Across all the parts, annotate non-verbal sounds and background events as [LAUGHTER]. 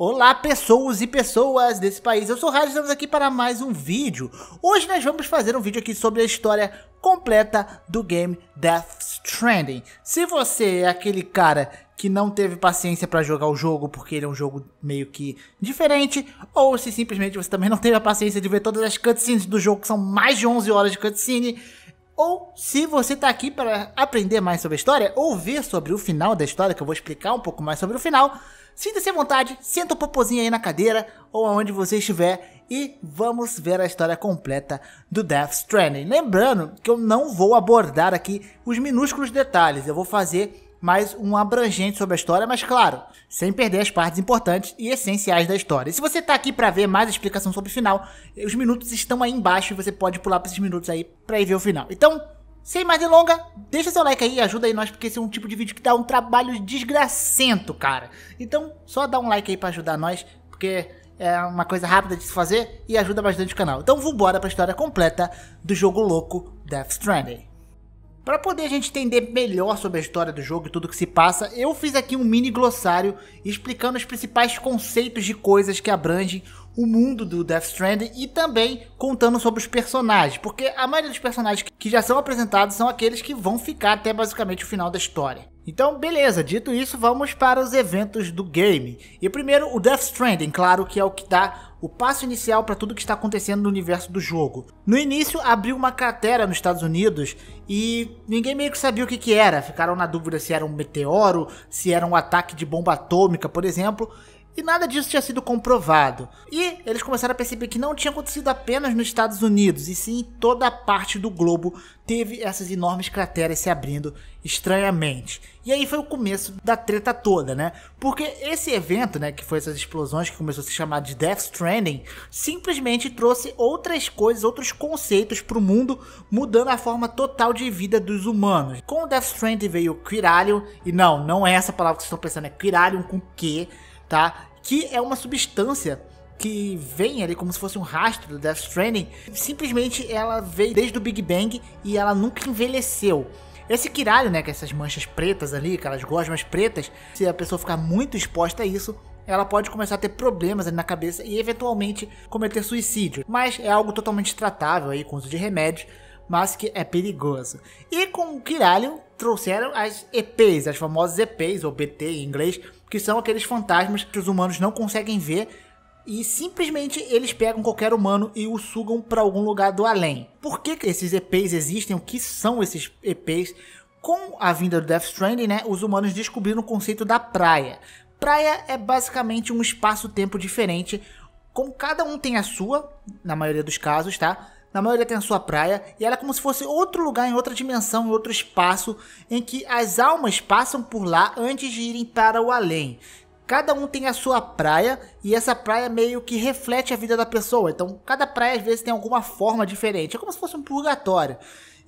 Olá pessoas e pessoas desse país, eu sou o Rádio, estamos aqui para mais um vídeo. Hoje nós vamos fazer um vídeo aqui sobre a história completa do game Death Stranding. Se você é aquele cara que não teve paciência para jogar o jogo porque ele é um jogo meio que diferente, ou se simplesmente você também não teve a paciência de ver todas as cutscenes do jogo, que são mais de 11 horas de cutscene, ou se você está aqui para aprender mais sobre a história, ou ver sobre o final da história, que eu vou explicar um pouco mais sobre o final, Sinta-se à vontade, senta o popozinho aí na cadeira ou aonde você estiver e vamos ver a história completa do Death Stranding. Lembrando que eu não vou abordar aqui os minúsculos detalhes, eu vou fazer mais um abrangente sobre a história, mas claro, sem perder as partes importantes e essenciais da história. E se você está aqui para ver mais explicação sobre o final, os minutos estão aí embaixo e você pode pular para esses minutos aí para ir ver o final. Então, sem mais delonga, deixa seu like aí e ajuda aí nós, porque esse é um tipo de vídeo que dá um trabalho desgracento, cara. Então, só dá um like aí pra ajudar nós, porque é uma coisa rápida de se fazer e ajuda bastante o canal. Então vambora pra história completa do jogo louco Death Stranding. Para poder a gente entender melhor sobre a história do jogo e tudo que se passa, eu fiz aqui um mini glossário explicando os principais conceitos de coisas que abrangem o mundo do Death Stranding e também contando sobre os personagens, porque a maioria dos personagens que já são apresentados são aqueles que vão ficar até basicamente o final da história. Então, beleza, dito isso, vamos para os eventos do game. E primeiro, o Death Stranding, claro, que é o que dá o passo inicial para tudo que está acontecendo no universo do jogo. No início, abriu uma cratera nos Estados Unidos e ninguém meio que sabia o que, que era. Ficaram na dúvida se era um meteoro, se era um ataque de bomba atômica, por exemplo e nada disso tinha sido comprovado. E eles começaram a perceber que não tinha acontecido apenas nos Estados Unidos, e sim toda a parte do globo teve essas enormes crateras se abrindo estranhamente. E aí foi o começo da treta toda, né? Porque esse evento, né, que foi essas explosões que começou a se chamar de Death Stranding, simplesmente trouxe outras coisas, outros conceitos para o mundo, mudando a forma total de vida dos humanos. Com o Death Stranding veio o Quiralion, e não, não é essa palavra que vocês estão pensando, é Quiralion com Q, tá? que é uma substância que vem ali como se fosse um rastro do Death Stranding. Simplesmente ela veio desde o Big Bang e ela nunca envelheceu. Esse quiralho, né, que é essas manchas pretas ali, aquelas gosmas pretas, se a pessoa ficar muito exposta a isso, ela pode começar a ter problemas ali na cabeça e eventualmente cometer suicídio. Mas é algo totalmente tratável aí com uso de remédios, mas que é perigoso. E com o quiralho trouxeram as EPs, as famosas EPs ou BT em inglês, que são aqueles fantasmas que os humanos não conseguem ver e simplesmente eles pegam qualquer humano e o sugam para algum lugar do além. Por que, que esses EPs existem? O que são esses EPs? Com a vinda do Death Stranding, né, os humanos descobriram o conceito da praia. Praia é basicamente um espaço-tempo diferente, como cada um tem a sua, na maioria dos casos, tá? Na maioria tem a sua praia e ela é como se fosse outro lugar, em outra dimensão, em outro espaço, em que as almas passam por lá antes de irem para o além. Cada um tem a sua praia e essa praia meio que reflete a vida da pessoa. Então, cada praia às vezes tem alguma forma diferente. É como se fosse um purgatório.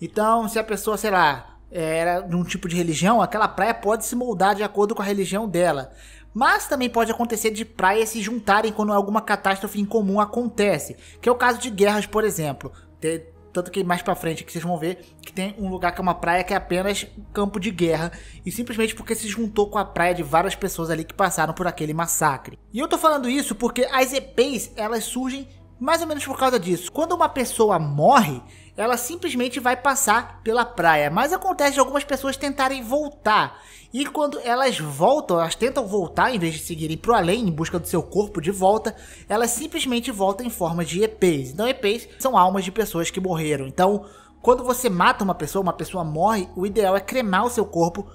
Então, se a pessoa, sei lá, é, era de um tipo de religião, aquela praia pode se moldar de acordo com a religião dela. Mas também pode acontecer de praias se juntarem quando alguma catástrofe incomum acontece, que é o caso de guerras, por exemplo. Tem, tanto que mais para frente que vocês vão ver que tem um lugar que é uma praia que é apenas campo de guerra e simplesmente porque se juntou com a praia de várias pessoas ali que passaram por aquele massacre. E eu tô falando isso porque as EPs, elas surgem mais ou menos por causa disso. Quando uma pessoa morre, ela simplesmente vai passar pela praia. Mas acontece de algumas pessoas tentarem voltar. E quando elas voltam, elas tentam voltar em vez de seguirem para o além em busca do seu corpo de volta, elas simplesmente voltam em forma de EPs. Então, EPs são almas de pessoas que morreram. Então, quando você mata uma pessoa, uma pessoa morre, o ideal é cremar o seu corpo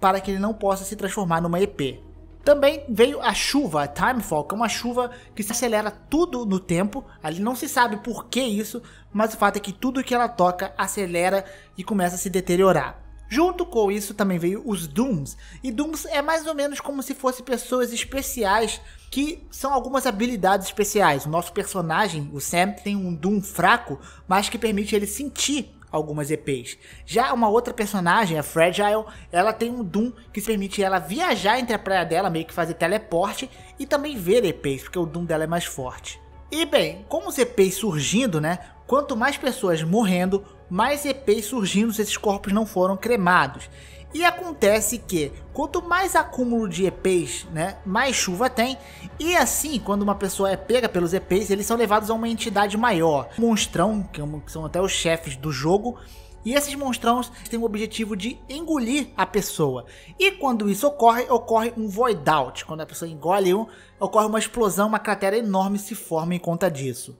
para que ele não possa se transformar numa EP. Também veio a chuva, a Timefall, que é uma chuva que se acelera tudo no tempo. Ali não se sabe por que isso, mas o fato é que tudo que ela toca acelera e começa a se deteriorar. Junto com isso também veio os Dooms, e Dooms é mais ou menos como se fossem pessoas especiais que são algumas habilidades especiais. O nosso personagem, o Sam, tem um Doom fraco, mas que permite ele sentir algumas EPs. Já uma outra personagem, a Fragile, ela tem um Doom que permite ela viajar entre a praia dela, meio que fazer teleporte, e também ver EPs, porque o Doom dela é mais forte. E bem, como os EPs surgindo, né? Quanto mais pessoas morrendo, mais EPs surgindo se esses corpos não foram cremados. E acontece que quanto mais acúmulo de EPs, né, mais chuva tem. E assim, quando uma pessoa é pega pelos EPs, eles são levados a uma entidade maior, monstrão, é que são até os chefes do jogo. E esses monstrões têm o objetivo de engolir a pessoa. E quando isso ocorre, ocorre um void out. Quando a pessoa engole um, ocorre uma explosão, uma cratera enorme se forma em conta disso.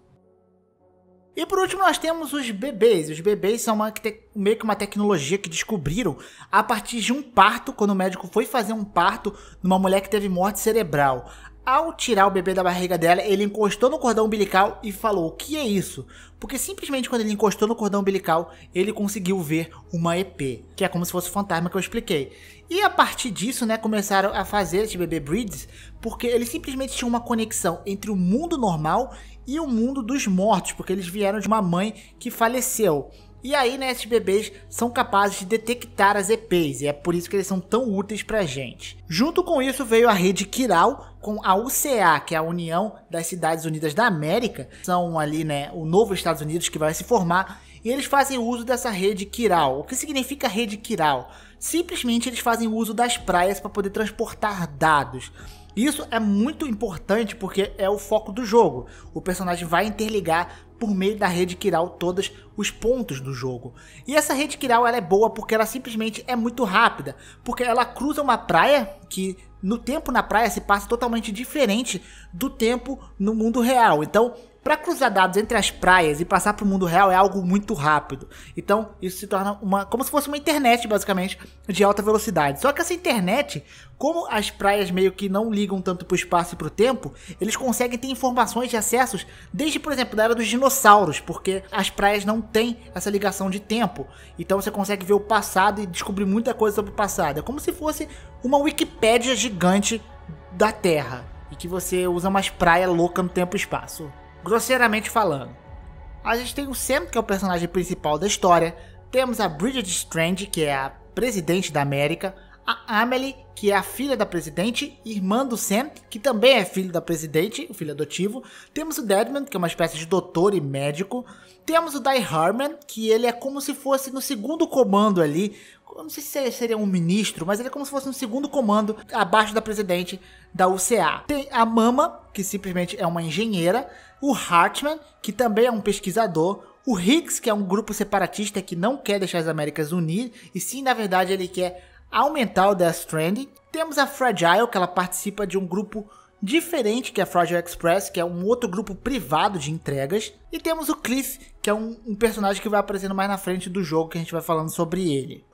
E por último, nós temos os bebês. Os bebês são uma, meio que uma tecnologia que descobriram a partir de um parto, quando o médico foi fazer um parto numa mulher que teve morte cerebral. Ao tirar o bebê da barriga dela, ele encostou no cordão umbilical e falou: O que é isso? Porque simplesmente quando ele encostou no cordão umbilical, ele conseguiu ver uma EP, que é como se fosse o fantasma que eu expliquei. E a partir disso, né, começaram a fazer esse bebê Breeds, porque ele simplesmente tinha uma conexão entre o mundo normal e o mundo dos mortos, porque eles vieram de uma mãe que faleceu. E aí, né, esses bebês são capazes de detectar as EPs, e é por isso que eles são tão úteis pra gente. Junto com isso veio a rede Kiral, com a UCA, que é a União das Cidades Unidas da América, são ali, né, o novo Estados Unidos que vai se formar, e eles fazem uso dessa rede Kiral. O que significa rede Kiral? Simplesmente eles fazem uso das praias para poder transportar dados. Isso é muito importante porque é o foco do jogo. O personagem vai interligar por meio da rede Kiral todos os pontos do jogo. E essa rede Kiral ela é boa porque ela simplesmente é muito rápida, porque ela cruza uma praia que no tempo na praia se passa totalmente diferente do tempo no mundo real. Então, para cruzar dados entre as praias e passar para o mundo real é algo muito rápido. Então, isso se torna uma como se fosse uma internet basicamente de alta velocidade. Só que essa internet, como as praias meio que não ligam tanto para o espaço e para o tempo, eles conseguem ter informações de acessos desde, por exemplo, da era dos dinossauros, porque as praias não têm essa ligação de tempo. Então você consegue ver o passado e descobrir muita coisa sobre o passado. É como se fosse uma Wikipédia gigante da Terra e que você usa umas praias loucas no tempo e espaço grosseiramente falando. A gente tem o Sam, que é o personagem principal da história, temos a Bridget Strange, que é a presidente da América, a Amelie, que é a filha da presidente, irmã do Sam, que também é filho da presidente, o filho adotivo. Temos o Deadman, que é uma espécie de doutor e médico. Temos o Die Harman que ele é como se fosse no segundo comando ali, eu não sei se seria um ministro, mas ele é como se fosse um segundo comando abaixo da presidente da UCA. Tem a Mama, que simplesmente é uma engenheira, o Hartman, que também é um pesquisador, o Hicks, que é um grupo separatista que não quer deixar as Américas unir, e sim, na verdade, ele quer aumentar o Death Stranding. Temos a Fragile, que ela participa de um grupo Diferente que a Fragile Express, que é um outro grupo privado de entregas. E temos o Cliff, que é um, um personagem que vai aparecendo mais na frente do jogo, que a gente vai falando sobre ele.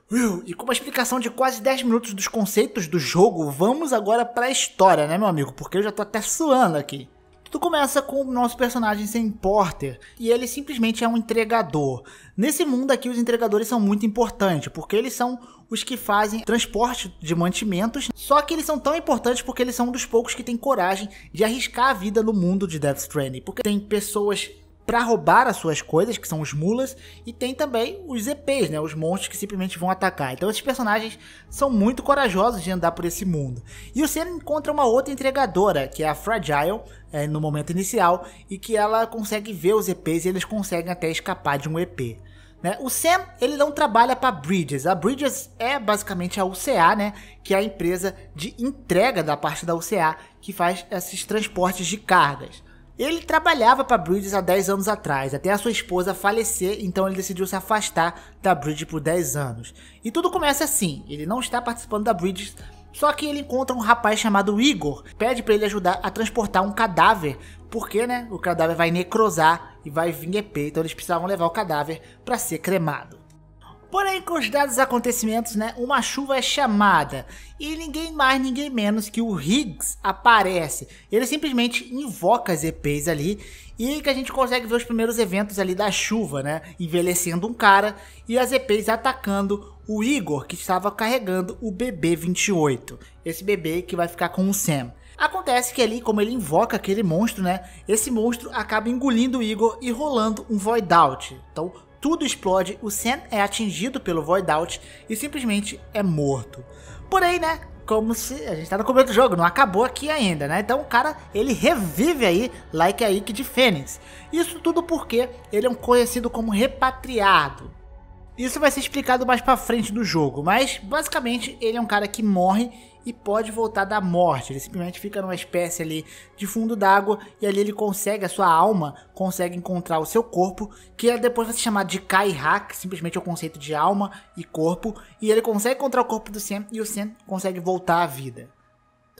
e com uma explicação de quase 10 minutos dos conceitos do jogo, vamos agora para a história, né, meu amigo? Porque eu já tô até suando aqui. Tudo começa com o nosso personagem sem Porter, e ele simplesmente é um entregador. Nesse mundo aqui, os entregadores são muito importantes, porque eles são os que fazem transporte de mantimentos. Só que eles são tão importantes porque eles são um dos poucos que tem coragem de arriscar a vida no mundo de Death Stranding. Porque tem pessoas para roubar as suas coisas, que são os mulas, e tem também os EPs, né, os monstros que simplesmente vão atacar. Então esses personagens são muito corajosos de andar por esse mundo. E o Senna encontra uma outra entregadora, que é a Fragile, é, no momento inicial, e que ela consegue ver os EPs e eles conseguem até escapar de um EP. Né? O Sam, ele não trabalha para Bridges. A Bridges é basicamente a UCA, né? Que é a empresa de entrega da parte da UCA que faz esses transportes de cargas. Ele trabalhava para Bridges há 10 anos atrás, até a sua esposa falecer, então ele decidiu se afastar da Bridges por 10 anos. E tudo começa assim, ele não está participando da Bridges, só que ele encontra um rapaz chamado Igor, pede para ele ajudar a transportar um cadáver, porque né, o cadáver vai necrosar e vai vir EP, então eles precisavam levar o cadáver para ser cremado. Porém, com os dados acontecimentos, né, uma chuva é chamada e ninguém mais, ninguém menos que o Higgs aparece. Ele simplesmente invoca as EPs ali e que a gente consegue ver os primeiros eventos ali da chuva, né, envelhecendo um cara e as EPs atacando o Igor que estava carregando o bebê 28. Esse bebê que vai ficar com o Sam. Acontece que ali, como ele invoca aquele monstro, né? Esse monstro acaba engolindo o Igor e rolando um Void Out. Então, tudo explode, o Sen é atingido pelo Void Out e simplesmente é morto. Porém, né? Como se. A gente tá no começo do jogo, não acabou aqui ainda, né? Então o cara, ele revive aí, like a Ike de Fênix. Isso tudo porque ele é um conhecido como repatriado. Isso vai ser explicado mais pra frente do jogo, mas basicamente ele é um cara que morre e pode voltar da morte. Ele simplesmente fica numa espécie ali de fundo d'água e ali ele consegue, a sua alma consegue encontrar o seu corpo, que é depois vai se chamar de Kai Hak, simplesmente é o conceito de alma e corpo, e ele consegue encontrar o corpo do sen e o sen consegue voltar à vida.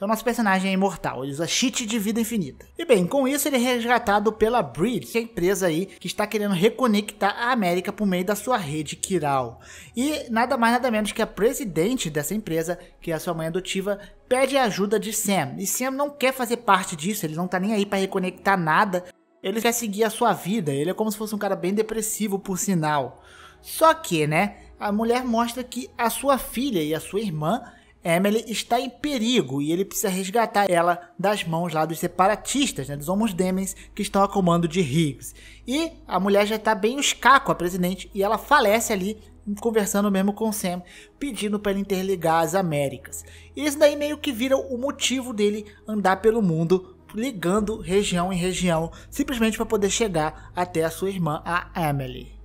Então nosso personagem é imortal, ele usa cheat de vida infinita. E bem, com isso ele é resgatado pela Breed, que é a empresa aí que está querendo reconectar a América por meio da sua rede Kiral. E nada mais nada menos que a presidente dessa empresa, que é a sua mãe adotiva, pede a ajuda de Sam. E Sam não quer fazer parte disso, ele não tá nem aí para reconectar nada. Ele quer seguir a sua vida, ele é como se fosse um cara bem depressivo, por sinal. Só que, né, a mulher mostra que a sua filha e a sua irmã Emily está em perigo e ele precisa resgatar ela das mãos lá dos separatistas, né, dos homos demens que estão a comando de Higgs. E a mulher já está bem os a presidente, e ela falece ali conversando mesmo com Sam, pedindo para ele interligar as Américas. E isso daí meio que vira o motivo dele andar pelo mundo, ligando região em região, simplesmente para poder chegar até a sua irmã, a Emily.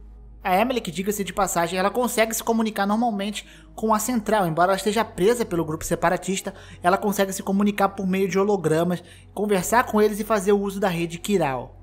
A Emily, que diga-se de passagem, ela consegue se comunicar normalmente com a central, embora ela esteja presa pelo grupo separatista, ela consegue se comunicar por meio de hologramas, conversar com eles e fazer o uso da rede Kiral.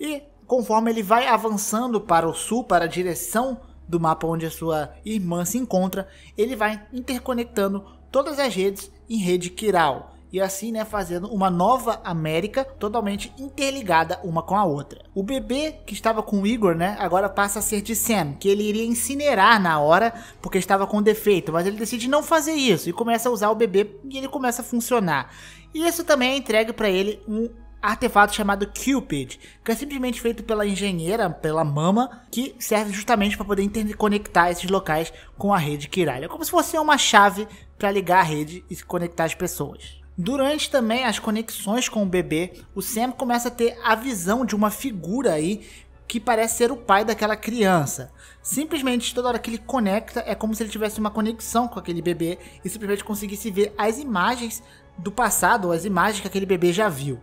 E conforme ele vai avançando para o sul, para a direção do mapa onde a sua irmã se encontra, ele vai interconectando todas as redes em rede Kiral e assim, né, fazendo uma nova América totalmente interligada uma com a outra. O bebê que estava com Igor, né, agora passa a ser de Sam, que ele iria incinerar na hora porque estava com defeito, mas ele decide não fazer isso e começa a usar o bebê e ele começa a funcionar. E isso também é entregue para ele um artefato chamado Cupid, que é simplesmente feito pela engenheira, pela mama, que serve justamente para poder interconectar esses locais com a rede Kiralha. É como se fosse uma chave para ligar a rede e se conectar as pessoas. Durante também as conexões com o bebê, o Sam começa a ter a visão de uma figura aí que parece ser o pai daquela criança. Simplesmente toda hora que ele conecta é como se ele tivesse uma conexão com aquele bebê e simplesmente conseguisse ver as imagens do passado ou as imagens que aquele bebê já viu.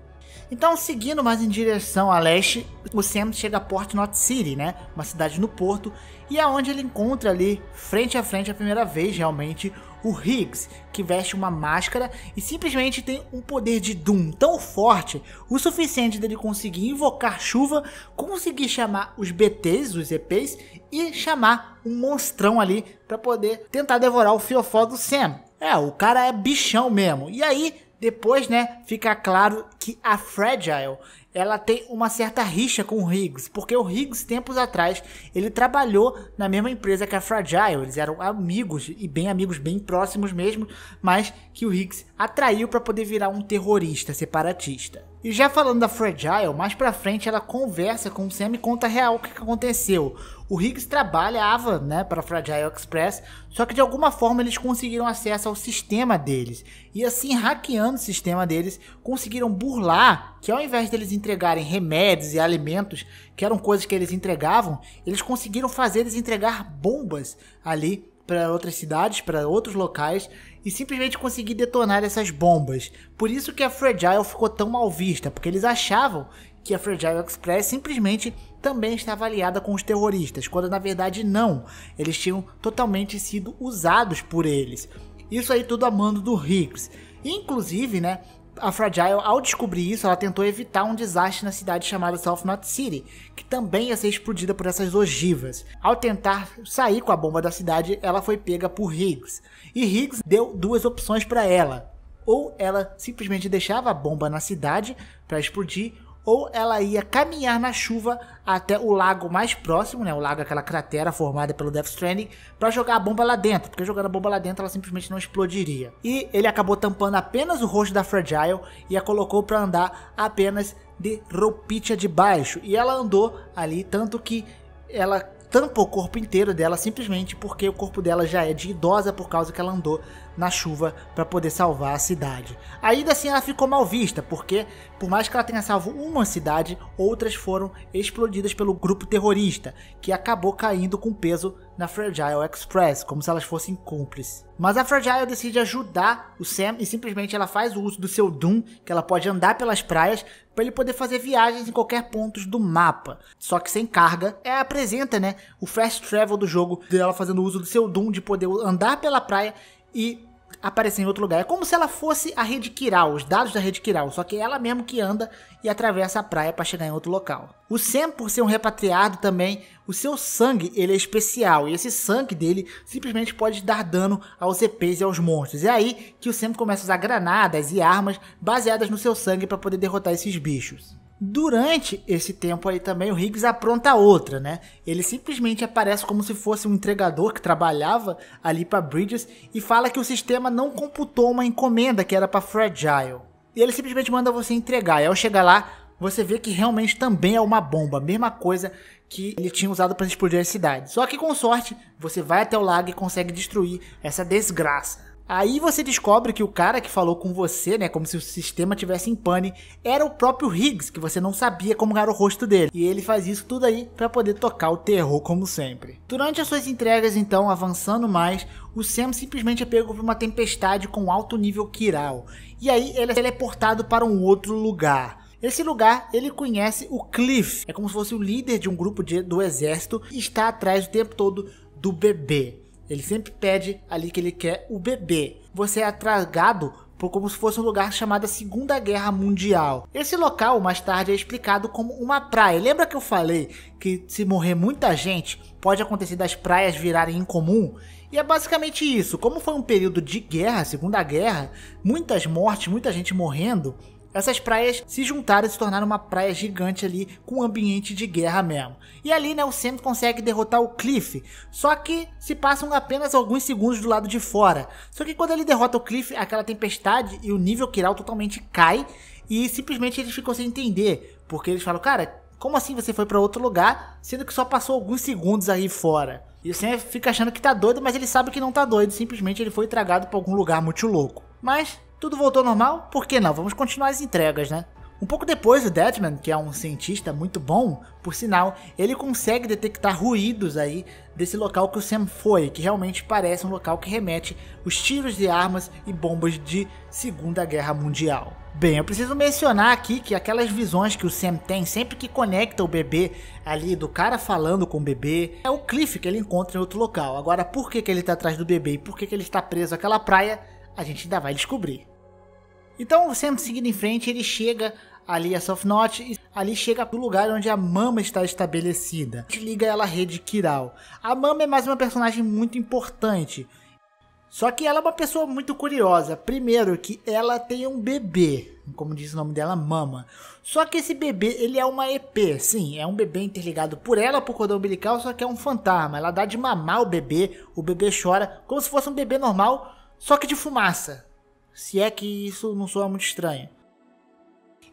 Então, seguindo mais em direção a leste, o Sam chega a Port Not City, né? Uma cidade no porto, e é ele encontra ali, frente a frente, a primeira vez realmente, o Higgs, que veste uma máscara e simplesmente tem um poder de Doom tão forte, o suficiente dele conseguir invocar chuva, conseguir chamar os BTs, os EPs, e chamar um monstrão ali para poder tentar devorar o fiofó do Sam. É, o cara é bichão mesmo. E aí, depois, né, fica claro que a Fragile ela tem uma certa rixa com o Higgs, porque o Higgs, tempos atrás, ele trabalhou na mesma empresa que a Fragile, eles eram amigos, e bem amigos, bem próximos mesmo, mas que o Higgs atraiu para poder virar um terrorista separatista. E já falando da Fragile, mais pra frente ela conversa com o Sam e conta real o que aconteceu, o Higgs trabalhava né, para a Fragile Express, só que de alguma forma eles conseguiram acesso ao sistema deles. E assim, hackeando o sistema deles, conseguiram burlar que ao invés deles entregarem remédios e alimentos, que eram coisas que eles entregavam, eles conseguiram fazer eles entregar bombas ali para outras cidades, para outros locais e simplesmente conseguir detonar essas bombas. Por isso que a Fragile ficou tão mal vista, porque eles achavam que a Fragile Express simplesmente também estava aliada com os terroristas, quando na verdade não, eles tinham totalmente sido usados por eles. Isso aí tudo a mando do Higgs. Inclusive, né, a Fragile, ao descobrir isso, ela tentou evitar um desastre na cidade chamada South Knot City, que também ia ser explodida por essas ogivas. Ao tentar sair com a bomba da cidade, ela foi pega por Higgs. E Higgs deu duas opções para ela. Ou ela simplesmente deixava a bomba na cidade para explodir, ou ela ia caminhar na chuva até o lago mais próximo, né? O lago, aquela cratera formada pelo Death Stranding, para jogar a bomba lá dentro, porque jogando a bomba lá dentro ela simplesmente não explodiria. E ele acabou tampando apenas o rosto da Fragile e a colocou para andar apenas de roupinha de baixo. E ela andou ali, tanto que ela tampa o corpo inteiro dela simplesmente porque o corpo dela já é de idosa por causa que ela andou na chuva para poder salvar a cidade. Ainda assim ela ficou mal vista, porque por mais que ela tenha salvo uma cidade, outras foram explodidas pelo grupo terrorista, que acabou caindo com peso na Fragile Express, como se elas fossem cúmplices. Mas a Fragile decide ajudar o Sam e simplesmente ela faz o uso do seu Doom, que ela pode andar pelas praias para ele poder fazer viagens em qualquer ponto do mapa, só que sem carga. É apresenta, né, o fast travel do jogo dela fazendo uso do seu Doom de poder andar pela praia e aparecer em outro lugar. É como se ela fosse a rede Kiral, os dados da rede Kiral, só que é ela mesmo que anda e atravessa a praia para chegar em outro local. O Sam, por ser um repatriado também, o seu sangue ele é especial e esse sangue dele simplesmente pode dar dano aos EPs e aos monstros. É aí que o Sam começa a usar granadas e armas baseadas no seu sangue para poder derrotar esses bichos. Durante esse tempo aí também, o Higgs apronta outra, né? Ele simplesmente aparece como se fosse um entregador que trabalhava ali para Bridges e fala que o sistema não computou uma encomenda que era para Fragile. E ele simplesmente manda você entregar. E ao chegar lá, você vê que realmente também é uma bomba, mesma coisa que ele tinha usado para explodir a cidade. Só que com sorte, você vai até o lago e consegue destruir essa desgraça. Aí você descobre que o cara que falou com você, né, como se o sistema tivesse em pane, era o próprio Higgs, que você não sabia como era o rosto dele. E ele faz isso tudo aí para poder tocar o terror como sempre. Durante as suas entregas, então, avançando mais, o Sam simplesmente é pego por uma tempestade com alto nível quiral. E aí ele é teleportado para um outro lugar. Esse lugar, ele conhece o Cliff. É como se fosse o líder de um grupo de, do exército e está atrás o tempo todo do bebê. Ele sempre pede ali que ele quer o bebê. Você é atragado por como se fosse um lugar chamado Segunda Guerra Mundial. Esse local mais tarde é explicado como uma praia. Lembra que eu falei que se morrer muita gente, pode acontecer das praias virarem incomum? E é basicamente isso. Como foi um período de guerra, Segunda Guerra, muitas mortes, muita gente morrendo, essas praias se juntaram e se tornaram uma praia gigante ali, com um ambiente de guerra mesmo. E ali, né, o Sam consegue derrotar o Cliff, só que se passam apenas alguns segundos do lado de fora. Só que quando ele derrota o Cliff, aquela tempestade e o nível Kiral totalmente cai, e simplesmente eles ficam sem entender, porque eles falam, cara, como assim você foi para outro lugar, sendo que só passou alguns segundos aí fora? E o Sam fica achando que tá doido, mas ele sabe que não tá doido, simplesmente ele foi tragado para algum lugar muito louco. Mas tudo voltou ao normal? Por que não? Vamos continuar as entregas, né? Um pouco depois, o Deadman, que é um cientista muito bom, por sinal, ele consegue detectar ruídos aí desse local que o Sam foi, que realmente parece um local que remete os tiros de armas e bombas de Segunda Guerra Mundial. Bem, eu preciso mencionar aqui que aquelas visões que o Sam tem sempre que conecta o bebê ali, do cara falando com o bebê, é o Cliff que ele encontra em outro local. Agora, por que, que ele está atrás do bebê e por que, que ele está preso àquela praia, a gente ainda vai descobrir. Então, sempre seguindo em frente, ele chega ali a Softnot e ali chega pro lugar onde a Mama está estabelecida. A gente liga ela à rede Kiral. A Mama é mais uma personagem muito importante. Só que ela é uma pessoa muito curiosa. Primeiro que ela tem um bebê, como diz o nome dela, Mama. Só que esse bebê, ele é uma EP, sim, é um bebê interligado por ela por cordão umbilical, só que é um fantasma. Ela dá de mamar o bebê, o bebê chora como se fosse um bebê normal, só que de fumaça. Se é que isso não soa muito estranho.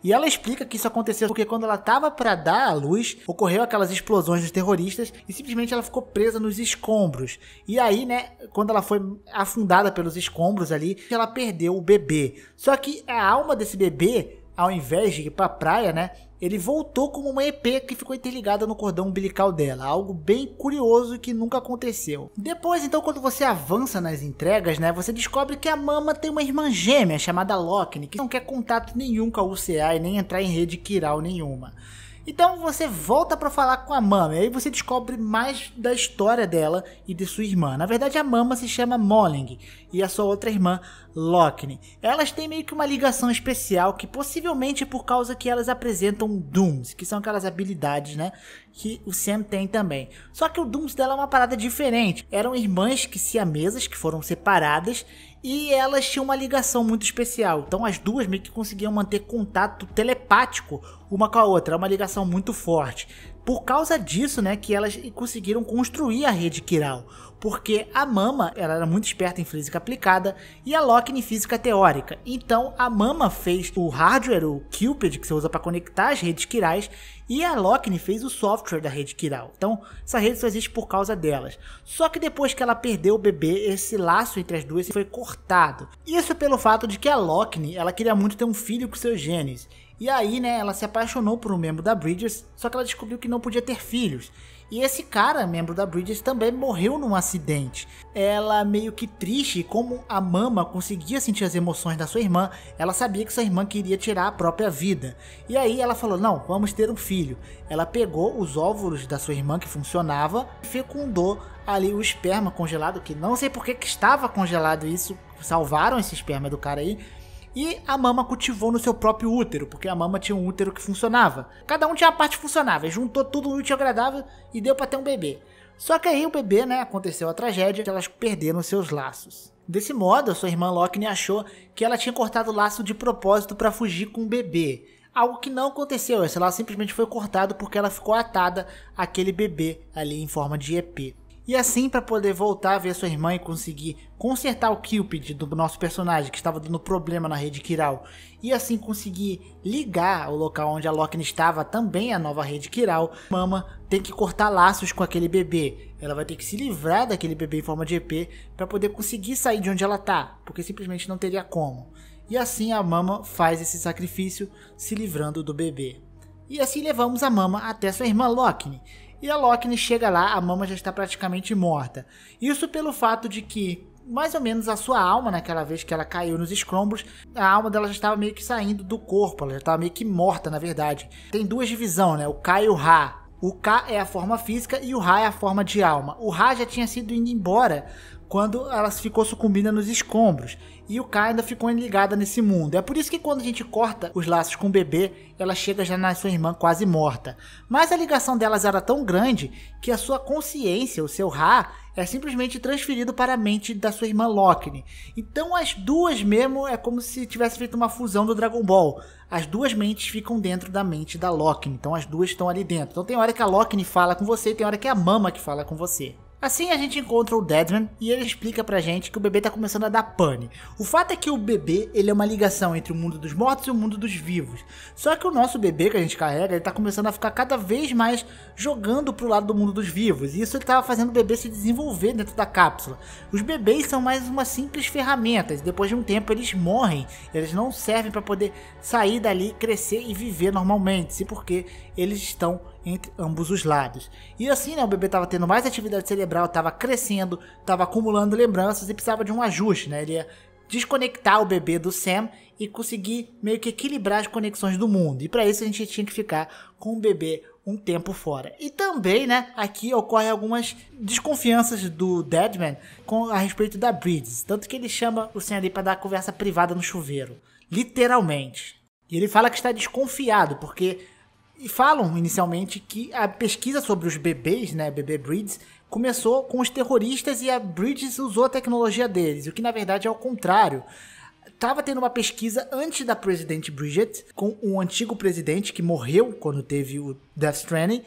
E ela explica que isso aconteceu porque quando ela estava para dar a luz, ocorreu aquelas explosões dos terroristas e simplesmente ela ficou presa nos escombros. E aí, né, quando ela foi afundada pelos escombros ali, ela perdeu o bebê. Só que a alma desse bebê, ao invés de ir para a praia, né, ele voltou como uma EP que ficou interligada no cordão umbilical dela, algo bem curioso que nunca aconteceu. Depois, então, quando você avança nas entregas, né, você descobre que a Mama tem uma irmã gêmea chamada Lockne, que não quer contato nenhum com a UCA e nem entrar em rede Kiral nenhuma. Então você volta para falar com a Mama, e aí você descobre mais da história dela e de sua irmã. Na verdade, a Mama se chama Molling e a sua outra irmã, Lockney. Elas têm meio que uma ligação especial que possivelmente é por causa que elas apresentam Dooms, que são aquelas habilidades, né, que o Sam tem também. Só que o Dooms dela é uma parada diferente. Eram irmãs que se siamesas que foram separadas e elas tinham uma ligação muito especial. Então as duas meio que conseguiam manter contato telepático uma com a outra, é uma ligação muito forte. Por causa disso, né, que elas conseguiram construir a rede quiral, porque a Mama ela era muito esperta em física aplicada e a Lockney em física teórica. Então a Mama fez o hardware, o Cupid, que você usa para conectar as redes quirais, e a Lockney fez o software da rede quiral. Então essa rede só existe por causa delas. Só que depois que ela perdeu o bebê, esse laço entre as duas foi cortado. Isso pelo fato de que a Lockney ela queria muito ter um filho com seus genes. E aí, né, ela se apaixonou por um membro da Bridges, só que ela descobriu que não podia ter filhos. E esse cara, membro da Bridges, também morreu num acidente. Ela meio que triste, como a mama conseguia sentir as emoções da sua irmã, ela sabia que sua irmã queria tirar a própria vida. E aí ela falou: "Não, vamos ter um filho". Ela pegou os óvulos da sua irmã que funcionava, fecundou ali o esperma congelado, que não sei por que estava congelado isso, salvaram esse esperma do cara aí e a mama cultivou no seu próprio útero, porque a mama tinha um útero que funcionava. Cada um tinha a parte funcionava, juntou tudo útil agradável e deu para ter um bebê. Só que aí o bebê, né, aconteceu a tragédia, elas perderam seus laços. Desse modo, sua irmã Lockney achou que ela tinha cortado o laço de propósito para fugir com o bebê. Algo que não aconteceu, esse laço simplesmente foi cortado porque ela ficou atada àquele bebê ali em forma de EP. E assim, para poder voltar a ver sua irmã e conseguir consertar o Cupid do nosso personagem, que estava dando problema na rede Kiral, e assim conseguir ligar o local onde a Loki estava também à nova rede Kiral, Mama tem que cortar laços com aquele bebê. Ela vai ter que se livrar daquele bebê em forma de EP para poder conseguir sair de onde ela tá, porque simplesmente não teria como. E assim a Mama faz esse sacrifício, se livrando do bebê. E assim levamos a Mama até sua irmã Loki e a Loki chega lá, a Mama já está praticamente morta. Isso pelo fato de que mais ou menos a sua alma naquela vez que ela caiu nos escombros, a alma dela já estava meio que saindo do corpo, ela já estava meio que morta, na verdade. Tem duas divisões, né? O K e o Ra. O K é a forma física e o Ra é a forma de alma. O Ra já tinha sido indo embora quando ela ficou sucumbida nos escombros. E o Kai ainda ficou ligada nesse mundo. É por isso que quando a gente corta os laços com o bebê, ela chega já na sua irmã quase morta. Mas a ligação delas era tão grande que a sua consciência, o seu Ra, é simplesmente transferido para a mente da sua irmã Loki. Então as duas mesmo é como se tivesse feito uma fusão do Dragon Ball. As duas mentes ficam dentro da mente da Loki, então as duas estão ali dentro. Então tem hora que a Loki fala com você e tem hora que é a Mama que fala com você. Assim a gente encontra o Deadman e ele explica pra gente que o bebê tá começando a dar pane. O fato é que o bebê, ele é uma ligação entre o mundo dos mortos e o mundo dos vivos. Só que o nosso bebê que a gente carrega, ele tá começando a ficar cada vez mais jogando pro lado do mundo dos vivos. E isso ele tava fazendo o bebê se desenvolver dentro da cápsula. Os bebês são mais uma simples ferramenta. Depois de um tempo eles morrem. Eles não servem para poder sair dali, crescer e viver normalmente. Se porque eles estão entre ambos os lados. E assim, né, o bebê estava tendo mais atividade cerebral, estava crescendo, estava acumulando lembranças e precisava de um ajuste, né? Ele ia desconectar o bebê do Sam e conseguir meio que equilibrar as conexões do mundo. E para isso a gente tinha que ficar com o bebê um tempo fora. E também, né, aqui ocorrem algumas desconfianças do Deadman com a respeito da Bridges, tanto que ele chama o Sam ali para dar conversa privada no chuveiro, literalmente. E ele fala que está desconfiado porque e falam inicialmente que a pesquisa sobre os bebês, né, bebê breeds, começou com os terroristas e a Bridges usou a tecnologia deles, o que na verdade é o contrário. Tava tendo uma pesquisa antes da presidente Bridget, com um antigo presidente que morreu quando teve o Death Stranding,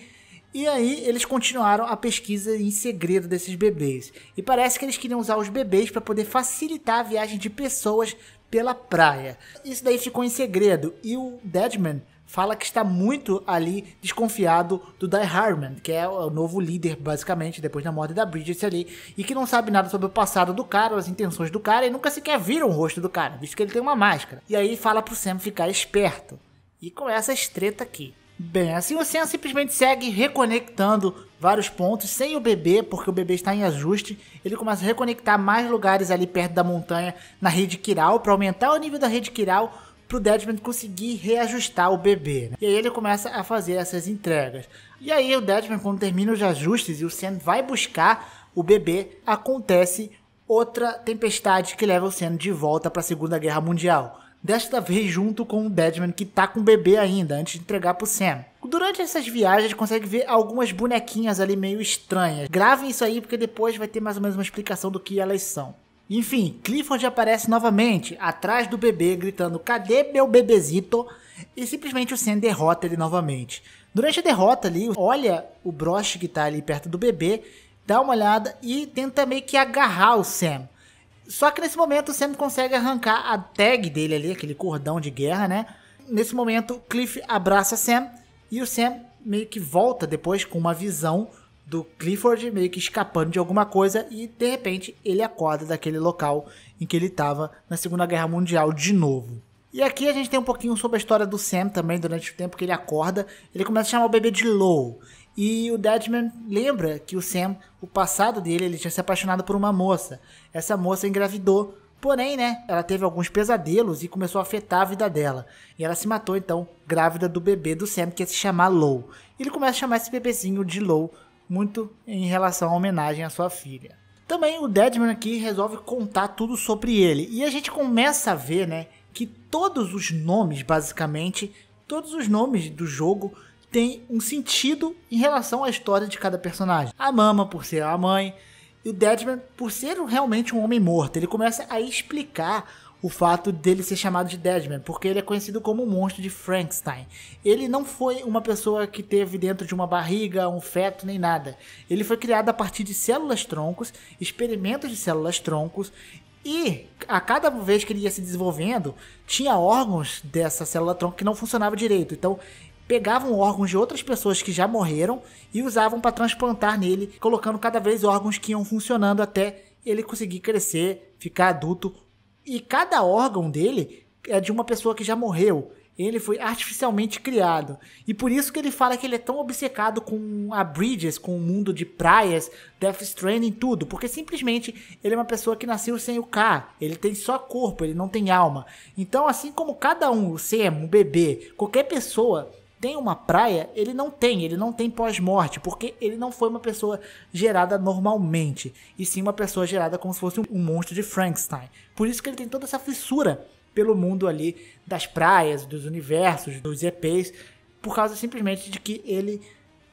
e aí eles continuaram a pesquisa em segredo desses bebês. E parece que eles queriam usar os bebês para poder facilitar a viagem de pessoas pela praia. Isso daí ficou em segredo e o Deadman fala que está muito ali desconfiado do Die Harman que é o novo líder, basicamente, depois da morte da Bridget ali, e que não sabe nada sobre o passado do cara, as intenções do cara, e nunca sequer viram o rosto do cara, visto que ele tem uma máscara. E aí fala pro Sam ficar esperto. E com essa estreta aqui. Bem, assim o Sam simplesmente segue reconectando vários pontos sem o bebê, porque o bebê está em ajuste. Ele começa a reconectar mais lugares ali perto da montanha na rede Kiral para aumentar o nível da rede Kiral pro Deadman conseguir reajustar o bebê. Né? E aí ele começa a fazer essas entregas. E aí o Deadman, quando termina os ajustes e o Sam vai buscar o bebê, acontece outra tempestade que leva o Sam de volta para a Segunda Guerra Mundial. Desta vez junto com o Deadman que tá com o bebê ainda, antes de entregar pro Sam. Durante essas viagens consegue ver algumas bonequinhas ali meio estranhas. Gravem isso aí porque depois vai ter mais ou menos uma explicação do que elas são. Enfim, Clifford aparece novamente atrás do bebê, gritando: Cadê meu bebezito? E simplesmente o Sam derrota ele novamente. Durante a derrota ali, olha o broche que tá ali perto do bebê, dá uma olhada e tenta meio que agarrar o Sam. Só que nesse momento o Sam consegue arrancar a tag dele ali, aquele cordão de guerra, né? Nesse momento, Cliff abraça Sam e o Sam meio que volta depois com uma visão do Clifford meio que escapando de alguma coisa e de repente ele acorda daquele local em que ele estava na Segunda Guerra Mundial de novo. E aqui a gente tem um pouquinho sobre a história do Sam também, durante o tempo que ele acorda, ele começa a chamar o bebê de Low. E o Deadman lembra que o Sam, o passado dele, ele tinha se apaixonado por uma moça. Essa moça engravidou, porém, né, ela teve alguns pesadelos e começou a afetar a vida dela. E ela se matou então, grávida do bebê do Sam, que ia se chamar Low. Ele começa a chamar esse bebezinho de Low muito em relação à homenagem à sua filha. Também o Deadman aqui resolve contar tudo sobre ele. E a gente começa a ver, né, que todos os nomes, basicamente, todos os nomes do jogo têm um sentido em relação à história de cada personagem. A Mama por ser a mãe, e o Deadman por ser realmente um homem morto. Ele começa a explicar o fato dele ser chamado de Deadman, porque ele é conhecido como o monstro de Frankenstein. Ele não foi uma pessoa que teve dentro de uma barriga, um feto, nem nada. Ele foi criado a partir de células-troncos, experimentos de células-troncos, e a cada vez que ele ia se desenvolvendo, tinha órgãos dessa célula-tronco que não funcionava direito. Então, pegavam órgãos de outras pessoas que já morreram e usavam para transplantar nele, colocando cada vez órgãos que iam funcionando até ele conseguir crescer, ficar adulto e cada órgão dele é de uma pessoa que já morreu. Ele foi artificialmente criado. E por isso que ele fala que ele é tão obcecado com a Bridges, com o mundo de praias, Death Stranding, tudo. Porque simplesmente ele é uma pessoa que nasceu sem o K. Ele tem só corpo, ele não tem alma. Então, assim como cada um, o Sam, é um bebê, qualquer pessoa tem uma praia, ele não tem, ele não tem pós-morte, porque ele não foi uma pessoa gerada normalmente, e sim uma pessoa gerada como se fosse um monstro de Frankenstein. Por isso que ele tem toda essa fissura pelo mundo ali das praias, dos universos, dos EPs, por causa simplesmente de que ele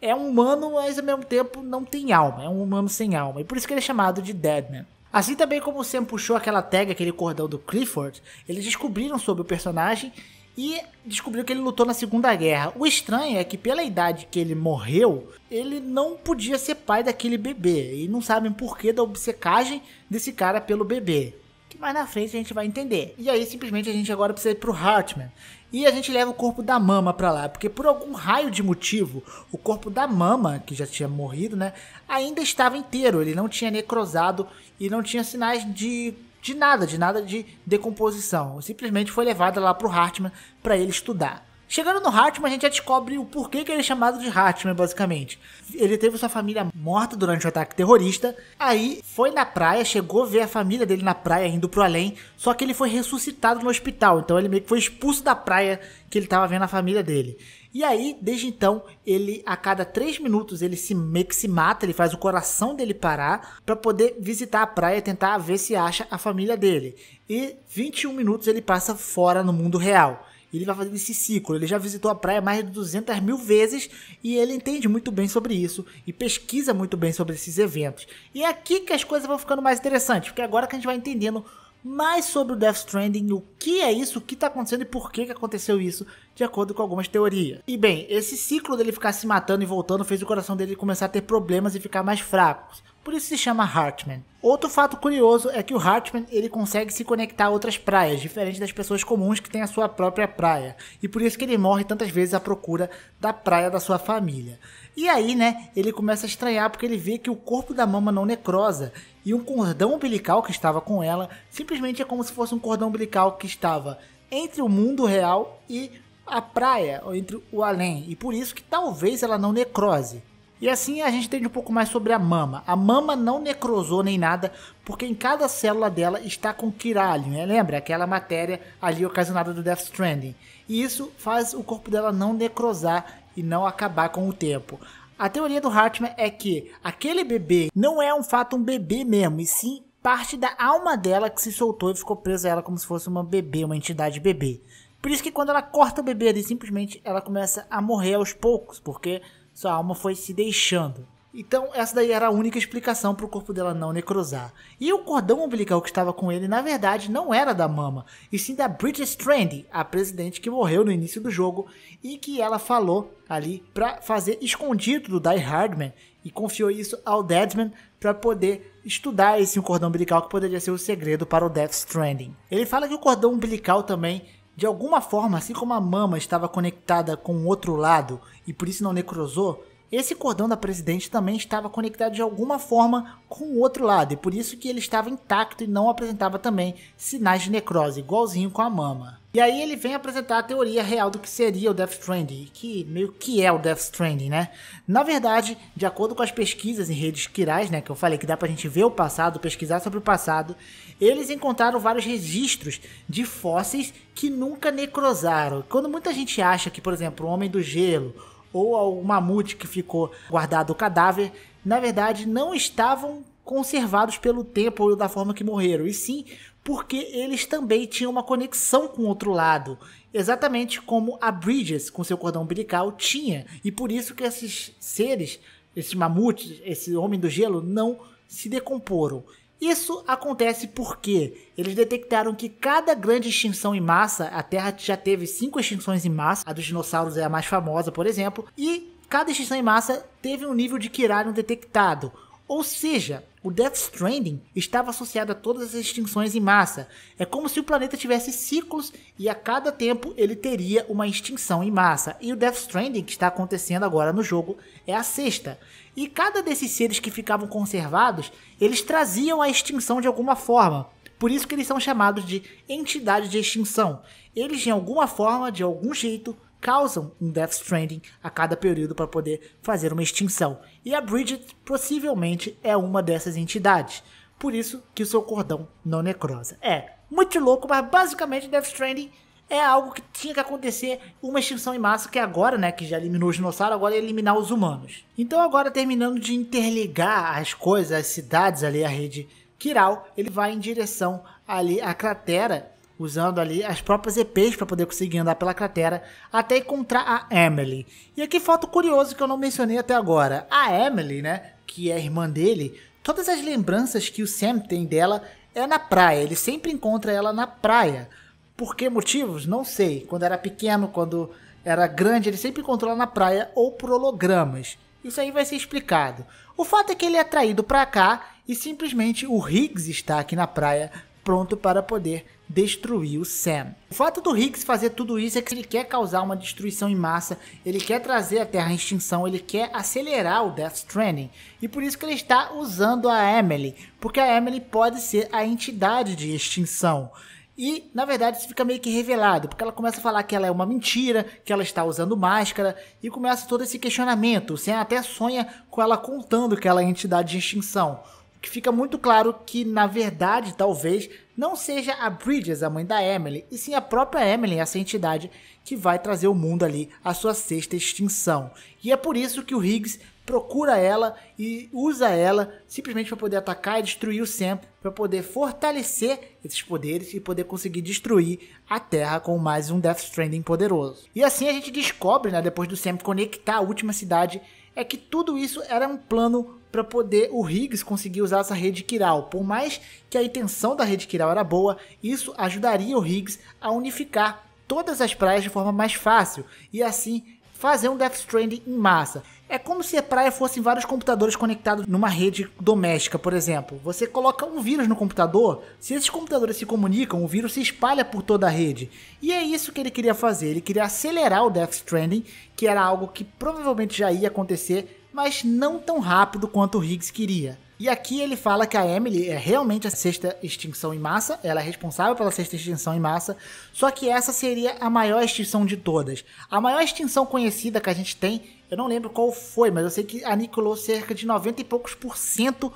é um humano, mas ao mesmo tempo não tem alma, é um humano sem alma, e por isso que ele é chamado de Deadman. Assim também como o Sam puxou aquela tag, aquele cordão do Clifford, eles descobriram sobre o personagem e descobriu que ele lutou na Segunda Guerra. O estranho é que, pela idade que ele morreu, ele não podia ser pai daquele bebê. E não sabem porquê da obcecagem desse cara pelo bebê. Que mais na frente a gente vai entender. E aí, simplesmente, a gente agora precisa ir pro Hartman. E a gente leva o corpo da mama pra lá, porque por algum raio de motivo, o corpo da mama, que já tinha morrido, né, ainda estava inteiro, ele não tinha necrosado e não tinha sinais de de nada, de nada de decomposição. Simplesmente foi levada lá para o Hartmann para ele estudar. Chegando no Hartman, a gente já descobre o porquê que ele é chamado de Hartman. basicamente. Ele teve sua família morta durante o ataque terrorista, aí foi na praia, chegou a ver a família dele na praia indo pro além, só que ele foi ressuscitado no hospital, então ele meio que foi expulso da praia que ele estava vendo a família dele. E aí, desde então, ele a cada três minutos ele se meio que se mata, ele faz o coração dele parar para poder visitar a praia e tentar ver se acha a família dele. E 21 minutos ele passa fora no mundo real ele vai fazendo esse ciclo. Ele já visitou a praia mais de 200 mil vezes e ele entende muito bem sobre isso e pesquisa muito bem sobre esses eventos. E é aqui que as coisas vão ficando mais interessantes, porque agora que a gente vai entendendo mais sobre o Death Stranding, o que é isso, o que está acontecendo e por que, que aconteceu isso, de acordo com algumas teorias. E bem, esse ciclo dele ficar se matando e voltando fez o coração dele começar a ter problemas e ficar mais fraco. Por isso se chama Hartman. Outro fato curioso é que o Hartman ele consegue se conectar a outras praias, diferente das pessoas comuns que têm a sua própria praia. E por isso que ele morre tantas vezes à procura da praia da sua família. E aí, né, ele começa a estranhar porque ele vê que o corpo da mama não necrosa e um cordão umbilical que estava com ela simplesmente é como se fosse um cordão umbilical que estava entre o mundo real e a praia, ou entre o além. E por isso que talvez ela não necrose. E assim a gente entende um pouco mais sobre a mama. A mama não necrosou nem nada, porque em cada célula dela está com quiralho, né? Lembra? Aquela matéria ali ocasionada do Death Stranding. E isso faz o corpo dela não necrosar e não acabar com o tempo. A teoria do Hartman é que aquele bebê não é um fato um bebê mesmo, e sim parte da alma dela que se soltou e ficou presa a ela como se fosse uma bebê, uma entidade bebê. Por isso que quando ela corta o bebê ali, simplesmente ela começa a morrer aos poucos, porque sua alma foi se deixando. Então, essa daí era a única explicação para o corpo dela não necrosar. E o cordão umbilical que estava com ele, na verdade, não era da mama, e sim da Bridget Strand, a presidente que morreu no início do jogo, e que ela falou ali para fazer escondido do Die Hardman, e confiou isso ao Deadman para poder estudar esse cordão umbilical que poderia ser o segredo para o Death Stranding. Ele fala que o cordão umbilical também de alguma forma, assim como a mama estava conectada com o outro lado e por isso não necrosou, esse cordão da presidente também estava conectado de alguma forma com o outro lado, e por isso que ele estava intacto e não apresentava também sinais de necrose, igualzinho com a mama. E aí ele vem apresentar a teoria real do que seria o Death Stranding, que meio que é o Death Stranding, né? Na verdade, de acordo com as pesquisas em redes quirais, né, que eu falei que dá pra gente ver o passado, pesquisar sobre o passado, eles encontraram vários registros de fósseis que nunca necrosaram. Quando muita gente acha que, por exemplo, o Homem do Gelo ou ao mamute que ficou guardado o cadáver, na verdade não estavam conservados pelo tempo ou da forma que morreram, e sim porque eles também tinham uma conexão com o outro lado, exatamente como a Bridges com seu cordão umbilical tinha, e por isso que esses seres, esses mamutes, esse homem do gelo não se decomporam. Isso acontece porque eles detectaram que cada grande extinção em massa, a Terra já teve cinco extinções em massa, a dos dinossauros é a mais famosa, por exemplo, e cada extinção em massa teve um nível de quirário detectado. Ou seja, o Death Stranding estava associado a todas as extinções em massa. É como se o planeta tivesse ciclos e a cada tempo ele teria uma extinção em massa. E o Death Stranding que está acontecendo agora no jogo é a sexta. E cada desses seres que ficavam conservados, eles traziam a extinção de alguma forma. Por isso que eles são chamados de entidades de extinção. Eles de alguma forma, de algum jeito, causam um Death Stranding a cada período para poder fazer uma extinção. E a Bridget possivelmente é uma dessas entidades. Por isso que o seu cordão não necrosa. É, muito louco, mas basicamente Death Stranding é algo que tinha que acontecer, uma extinção em massa, que é agora, né, que já eliminou os dinossauros, agora é eliminar os humanos. Então agora terminando de interligar as coisas, as cidades ali, a rede Kiral, ele vai em direção ali à cratera usando ali as próprias EPs para poder conseguir andar pela cratera até encontrar a Emily. E aqui falta curioso que eu não mencionei até agora. A Emily, né, que é a irmã dele, todas as lembranças que o Sam tem dela é na praia. Ele sempre encontra ela na praia. Por que motivos? Não sei. Quando era pequeno, quando era grande, ele sempre encontrou ela na praia ou por hologramas. Isso aí vai ser explicado. O fato é que ele é traído para cá e simplesmente o Higgs está aqui na praia pronto para poder destruir o Sam. O fato do Hicks fazer tudo isso é que ele quer causar uma destruição em massa, ele quer trazer a Terra à extinção, ele quer acelerar o Death Stranding. E por isso que ele está usando a Emily, porque a Emily pode ser a entidade de extinção. E, na verdade, isso fica meio que revelado, porque ela começa a falar que ela é uma mentira, que ela está usando máscara, e começa todo esse questionamento. O Sam até sonha com ela contando que ela é a entidade de extinção que fica muito claro que, na verdade, talvez, não seja a Bridges, a mãe da Emily, e sim a própria Emily, essa entidade que vai trazer o mundo ali à sua sexta extinção. E é por isso que o Higgs procura ela e usa ela simplesmente para poder atacar e destruir o Sam, para poder fortalecer esses poderes e poder conseguir destruir a Terra com mais um Death Stranding poderoso. E assim a gente descobre, né, depois do Sam conectar a última cidade, é que tudo isso era um plano para poder o Higgs conseguir usar essa rede quiral. Por mais que a intenção da rede quiral era boa, isso ajudaria o Higgs a unificar todas as praias de forma mais fácil e assim fazer um Death Stranding em massa. É como se a praia fossem vários computadores conectados numa rede doméstica, por exemplo. Você coloca um vírus no computador, se esses computadores se comunicam, o vírus se espalha por toda a rede. E é isso que ele queria fazer. Ele queria acelerar o Death Stranding, que era algo que provavelmente já ia acontecer mas não tão rápido quanto o Higgs queria. E aqui ele fala que a Emily é realmente a sexta extinção em massa, ela é responsável pela sexta extinção em massa, só que essa seria a maior extinção de todas. A maior extinção conhecida que a gente tem, eu não lembro qual foi, mas eu sei que aniquilou cerca de 90 e poucos por cento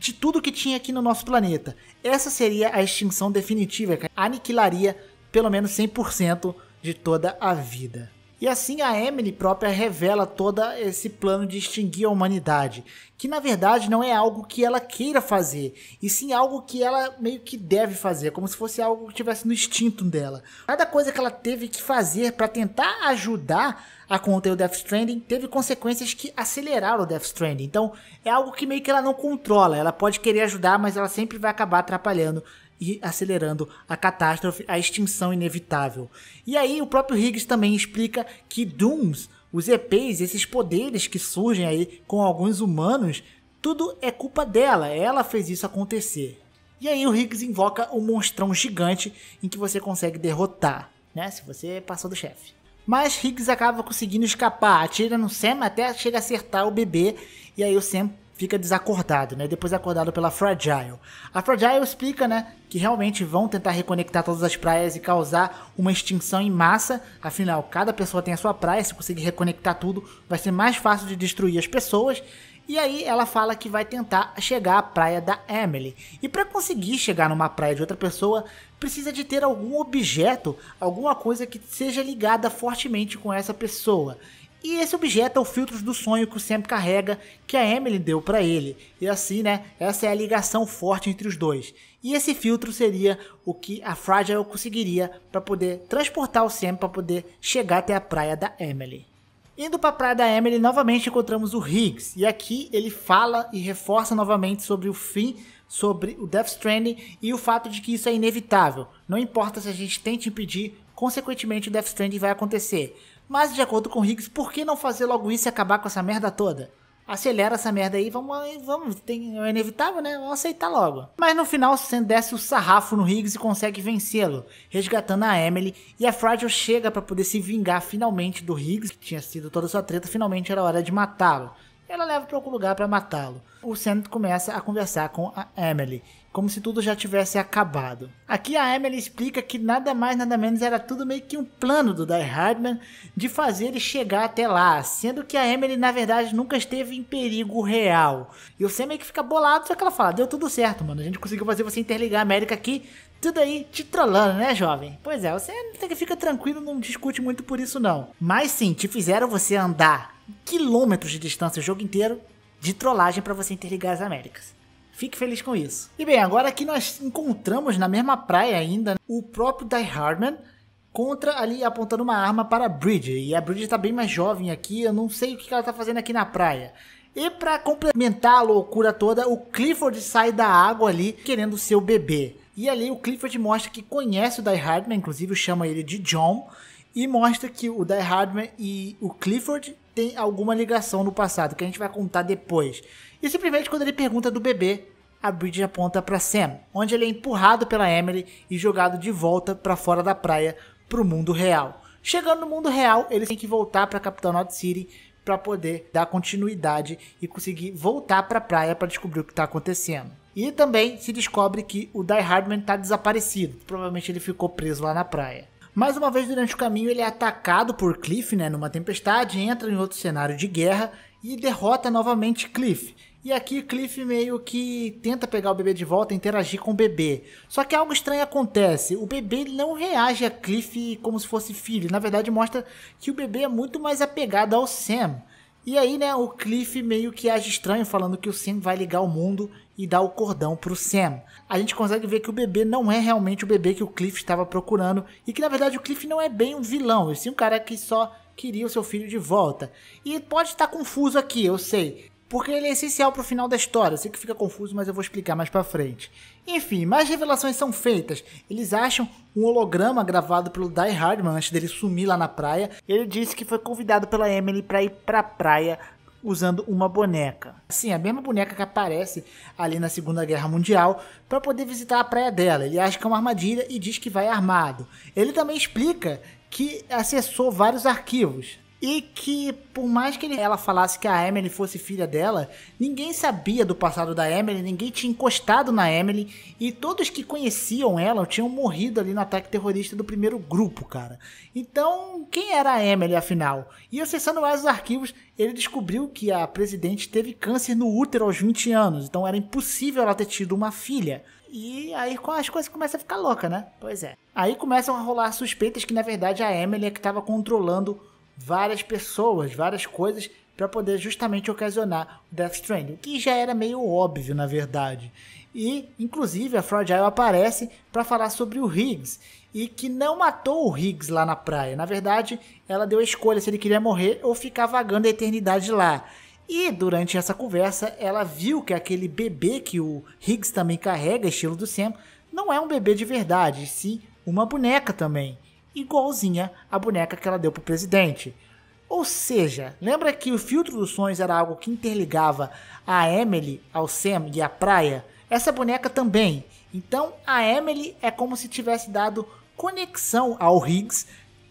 de tudo que tinha aqui no nosso planeta. Essa seria a extinção definitiva, que aniquilaria pelo menos 100% de toda a vida. E assim a Emily própria revela todo esse plano de extinguir a humanidade, que na verdade não é algo que ela queira fazer, e sim algo que ela meio que deve fazer, como se fosse algo que tivesse no instinto dela. Cada coisa que ela teve que fazer para tentar ajudar a conter o Death Stranding teve consequências que aceleraram o Death Stranding. Então é algo que meio que ela não controla. Ela pode querer ajudar, mas ela sempre vai acabar atrapalhando e acelerando a catástrofe, a extinção inevitável. E aí o próprio Higgs também explica que Dooms, os EPs, esses poderes que surgem aí com alguns humanos, tudo é culpa dela, ela fez isso acontecer. E aí o Higgs invoca um monstrão gigante em que você consegue derrotar, né? Se você passou do chefe. Mas Higgs acaba conseguindo escapar, atira no Sam até chega a acertar o bebê, e aí o Sam fica desacordado, né? Depois é acordado pela Fragile. A Fragile explica, né, que realmente vão tentar reconectar todas as praias e causar uma extinção em massa. Afinal, cada pessoa tem a sua praia, se conseguir reconectar tudo, vai ser mais fácil de destruir as pessoas. E aí ela fala que vai tentar chegar à praia da Emily. E para conseguir chegar numa praia de outra pessoa, precisa de ter algum objeto, alguma coisa que seja ligada fortemente com essa pessoa. E esse objeto é o filtro do sonho que o Sam carrega, que a Emily deu para ele. E assim, né, essa é a ligação forte entre os dois. E esse filtro seria o que a Fragile conseguiria para poder transportar o Sam para poder chegar até a praia da Emily. Indo para a praia da Emily, novamente encontramos o Higgs. E aqui ele fala e reforça novamente sobre o fim sobre o Death Stranding e o fato de que isso é inevitável. Não importa se a gente tente impedir, consequentemente o Death Stranding vai acontecer. Mas, de acordo com o Higgs, por que não fazer logo isso e acabar com essa merda toda? Acelera essa merda aí, vamos, vamos, tem, é inevitável, né? Vamos aceitar logo. Mas no final, Sam desce o sarrafo no Higgs e consegue vencê-lo, resgatando a Emily. E a Fragile chega para poder se vingar finalmente do Higgs, que tinha sido toda sua treta, finalmente era hora de matá-lo ela leva para algum lugar para matá-lo. O Sam começa a conversar com a Emily como se tudo já tivesse acabado. Aqui a Emily explica que nada mais nada menos era tudo meio que um plano do Die Hardman de fazer ele chegar até lá, sendo que a Emily na verdade nunca esteve em perigo real. E o Sam meio que fica bolado, só que ela fala, deu tudo certo, mano, a gente conseguiu fazer você interligar a América aqui, tudo aí te trollando, né, jovem? Pois é, você fica tranquilo, não discute muito por isso não. Mas sim, te fizeram você andar quilômetros de distância o jogo inteiro de trollagem para você interligar as Américas. Fique feliz com isso. E bem, agora aqui nós encontramos na mesma praia ainda né, o próprio Die Hardman contra ali apontando uma arma para a Bridget. E a Bridget está bem mais jovem aqui, eu não sei o que ela está fazendo aqui na praia. E para complementar a loucura toda, o Clifford sai da água ali querendo seu bebê. E ali o Clifford mostra que conhece o Die Hardman, inclusive chama ele de John, e mostra que o Die Hardman e o Clifford têm alguma ligação no passado, que a gente vai contar depois. E simplesmente quando ele pergunta do bebê, a Bridget aponta para Sam, onde ele é empurrado pela Emily e jogado de volta para fora da praia para o mundo real. Chegando no mundo real, eles têm que voltar para Capitão North City para poder dar continuidade e conseguir voltar para a praia para descobrir o que está acontecendo. E também se descobre que o Die Hardman está desaparecido, provavelmente ele ficou preso lá na praia. Mais uma vez durante o caminho ele é atacado por Cliff, né, numa tempestade, entra em outro cenário de guerra e derrota novamente Cliff. E aqui Cliff meio que tenta pegar o bebê de volta e interagir com o bebê. Só que algo estranho acontece. O bebê não reage a Cliff como se fosse filho. Na verdade, mostra que o bebê é muito mais apegado ao Sam. E aí, né, o Cliff meio que age estranho, falando que o Sam vai ligar o mundo e dar o cordão pro Sam. A gente consegue ver que o bebê não é realmente o bebê que o Cliff estava procurando e que na verdade o Cliff não é bem um vilão, e sim um cara que só queria o seu filho de volta. E pode estar confuso aqui, eu sei porque ele é essencial para o final da história. Eu sei que fica confuso, mas eu vou explicar mais para frente. Enfim, mais revelações são feitas. Eles acham um holograma gravado pelo Die Hardman antes dele sumir lá na praia. Ele disse que foi convidado pela Emily para ir para a praia usando uma boneca. Sim, a mesma boneca que aparece ali na Segunda Guerra Mundial para poder visitar a praia dela. Ele acha que é uma armadilha e diz que vai armado. Ele também explica que acessou vários arquivos e que por mais que ela falasse que a Emily fosse filha dela, ninguém sabia do passado da Emily, ninguém tinha encostado na Emily e todos que conheciam ela tinham morrido ali no ataque terrorista do primeiro grupo, cara. Então, quem era a Emily afinal? E acessando mais os arquivos, ele descobriu que a presidente teve câncer no útero aos 20 anos, então era impossível ela ter tido uma filha. E aí as coisas começam a ficar louca, né? Pois é. Aí começam a rolar suspeitas que na verdade a Emily é que estava controlando várias pessoas, várias coisas para poder justamente ocasionar o Death Stranding, o que já era meio óbvio na verdade. E, inclusive, a Fragile aparece para falar sobre o Higgs e que não matou o Higgs lá na praia. Na verdade, ela deu a escolha se ele queria morrer ou ficar vagando a eternidade lá. E durante essa conversa, ela viu que aquele bebê que o Higgs também carrega, estilo do Sam, não é um bebê de verdade, sim uma boneca também igualzinha à boneca que ela deu pro presidente. Ou seja, lembra que o filtro dos sonhos era algo que interligava a Emily ao Sam e à praia? Essa boneca também. Então a Emily é como se tivesse dado conexão ao Higgs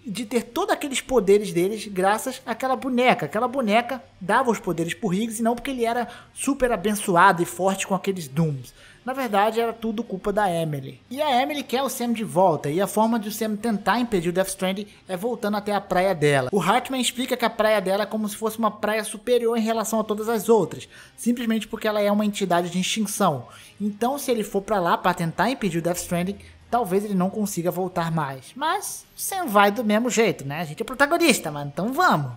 de ter todos aqueles poderes deles graças àquela boneca. Aquela boneca dava os poderes pro Higgs e não porque ele era super abençoado e forte com aqueles Dooms. Na verdade, era tudo culpa da Emily. E a Emily quer o Sam de volta, e a forma de o Sam tentar impedir o Death Stranding é voltando até a praia dela. O Hartman explica que a praia dela é como se fosse uma praia superior em relação a todas as outras, simplesmente porque ela é uma entidade de extinção. Então, se ele for para lá para tentar impedir o Death Stranding, talvez ele não consiga voltar mais. Mas Sam vai do mesmo jeito, né? A gente é protagonista, mano, então vamos.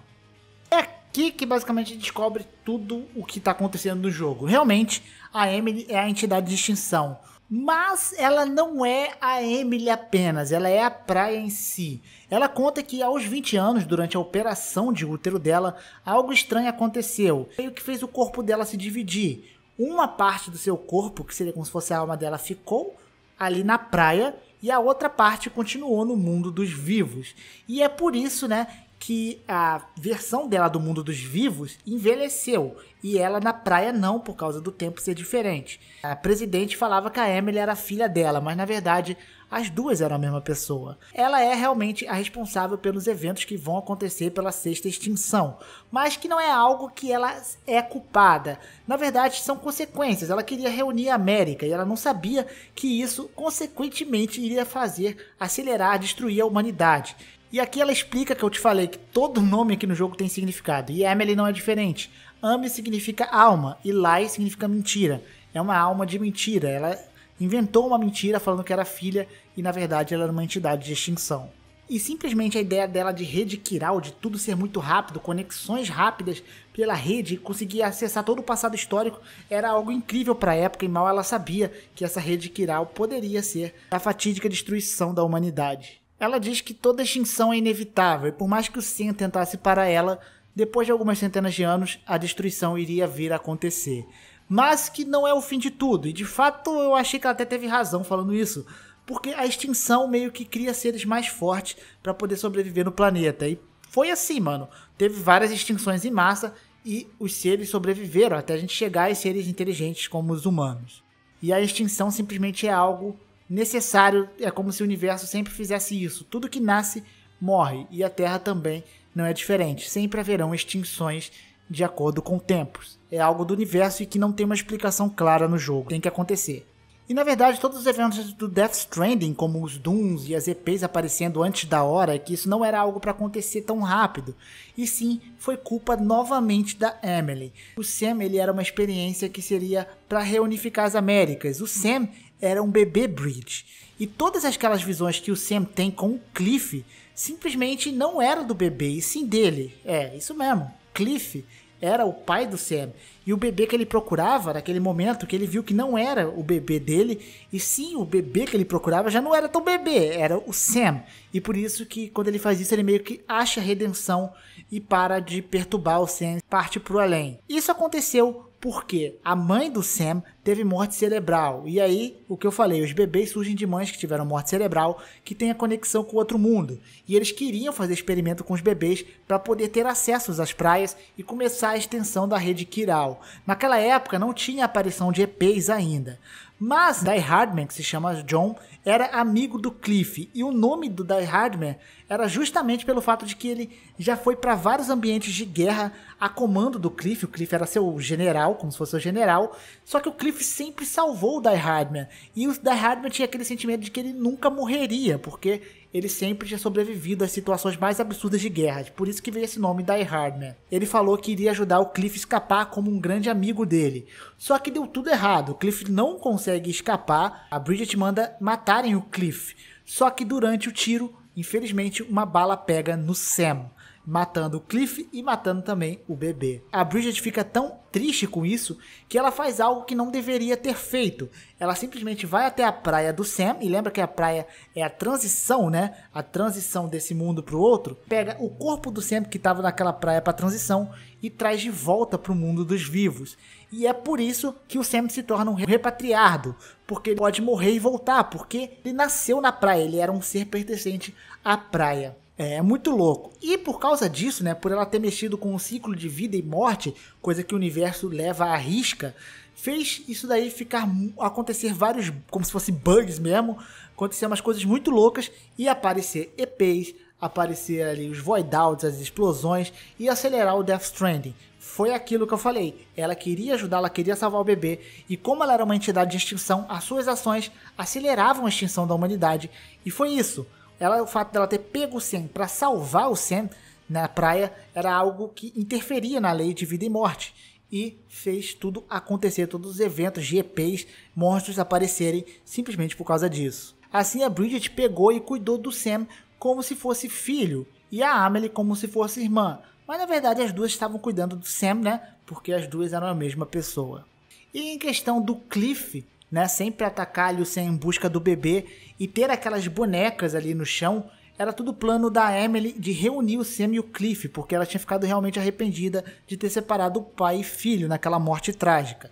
É aqui que basicamente descobre tudo o que está acontecendo no jogo. Realmente, a Emily é a entidade de extinção. Mas ela não é a Emily apenas, ela é a praia em si. Ela conta que aos 20 anos, durante a operação de útero dela, algo estranho aconteceu, meio que fez o corpo dela se dividir. Uma parte do seu corpo, que seria como se fosse a alma dela, ficou ali na praia e a outra parte continuou no mundo dos vivos. E é por isso, né, que a versão dela do mundo dos vivos envelheceu e ela na praia não, por causa do tempo ser diferente. A presidente falava que a Emily era a filha dela, mas na verdade as duas eram a mesma pessoa. Ela é realmente a responsável pelos eventos que vão acontecer pela sexta extinção, mas que não é algo que ela é culpada. Na verdade, são consequências. Ela queria reunir a América e ela não sabia que isso, consequentemente, iria fazer acelerar, destruir a humanidade. E aqui ela explica que eu te falei que todo nome aqui no jogo tem significado. E Emily não é diferente. Ame significa alma e Lai significa mentira. É uma alma de mentira. Ela inventou uma mentira falando que era filha e na verdade ela era uma entidade de extinção. E simplesmente a ideia dela de rede quiral, de tudo ser muito rápido, conexões rápidas pela rede, conseguir acessar todo o passado histórico, era algo incrível para a época e mal ela sabia que essa rede quiral poderia ser a fatídica destruição da humanidade. Ela diz que toda extinção é inevitável e por mais que o Sim tentasse parar ela, depois de algumas centenas de anos, a destruição iria vir a acontecer. Mas que não é o fim de tudo, e de fato eu achei que ela até teve razão falando isso, porque a extinção meio que cria seres mais fortes para poder sobreviver no planeta. E foi assim, mano. Teve várias extinções em massa e os seres sobreviveram até a gente chegar a seres inteligentes como os humanos. E a extinção simplesmente é algo necessário, é como se o universo sempre fizesse isso. Tudo que nasce morre e a Terra também não é diferente. Sempre haverão extinções de acordo com tempos. É algo do universo e que não tem uma explicação clara no jogo. Tem que acontecer. E na verdade, todos os eventos do Death Stranding, como os Dooms e as EPs aparecendo antes da hora, é que isso não era algo para acontecer tão rápido. E sim, foi culpa novamente da Emily. O Sam ele era uma experiência que seria para reunificar as Américas. O Sam era um bebê Bridge. E todas aquelas visões que o Sam tem com o Cliff simplesmente não era do bebê, e sim dele. É, isso mesmo. Cliff era o pai do Sam. E o bebê que ele procurava, naquele momento que ele viu que não era o bebê dele, e sim o bebê que ele procurava já não era tão bebê, era o Sam. E por isso que quando ele faz isso, ele meio que acha redenção e para de perturbar o Sam, parte pro além. Isso aconteceu porque a mãe do Sam teve morte cerebral. E aí, o que eu falei, os bebês surgem de mães que tiveram morte cerebral, que tem a conexão com o outro mundo. E eles queriam fazer experimento com os bebês para poder ter acesso às praias e começar a extensão da rede quiral. Naquela época não tinha aparição de EPs ainda. Mas Die Hardman, que se chama John, era amigo do Cliff. E o nome do Die Hardman era justamente pelo fato de que ele já foi para vários ambientes de guerra a comando do Cliff. O Cliff era seu general, como se fosse seu general. Só que o Cliff sempre salvou o Die Hardman. E o Die Hardman tinha aquele sentimento de que ele nunca morreria, porque ele sempre tinha sobrevivido às situações mais absurdas de guerras, por isso que veio esse nome Die Hard, né? Ele falou que iria ajudar o Cliff a escapar como um grande amigo dele. Só que deu tudo errado, o Cliff não consegue escapar, a Bridget manda matarem o Cliff. Só que durante o tiro, infelizmente, uma bala pega no Sam matando o Cliff e matando também o bebê. A Bridget fica tão triste com isso que ela faz algo que não deveria ter feito. Ela simplesmente vai até a praia do Sam e lembra que a praia é a transição, né? A transição desse mundo pro outro. Pega o corpo do Sam que estava naquela praia para transição e traz de volta pro mundo dos vivos. E é por isso que o Sam se torna um repatriado, porque ele pode morrer e voltar, porque ele nasceu na praia, ele era um ser pertencente à praia. É, é, muito louco. E por causa disso, né, por ela ter mexido com o ciclo de vida e morte, coisa que o universo leva à risca, fez isso daí ficar acontecer vários, como se fosse bugs mesmo, acontecer umas coisas muito loucas e aparecer EPs, aparecer ali os void outs, as explosões e acelerar o Death Stranding. Foi aquilo que eu falei. Ela queria ajudar, ela queria salvar o bebê, e como ela era uma entidade de extinção, as suas ações aceleravam a extinção da humanidade. E foi isso ela, o fato dela ter pego o Sam para salvar o Sam na praia era algo que interferia na lei de vida e morte e fez tudo acontecer, todos os eventos, GPs, monstros aparecerem simplesmente por causa disso. Assim a Bridget pegou e cuidou do Sam como se fosse filho e a Amelie como se fosse irmã. Mas na verdade as duas estavam cuidando do Sam, né? Porque as duas eram a mesma pessoa. E em questão do Cliff, né? Sempre atacar ali o Sam em busca do bebê e ter aquelas bonecas ali no chão. Era tudo plano da Emily de reunir o Sam e o Cliff, porque ela tinha ficado realmente arrependida de ter separado o pai e filho naquela morte trágica.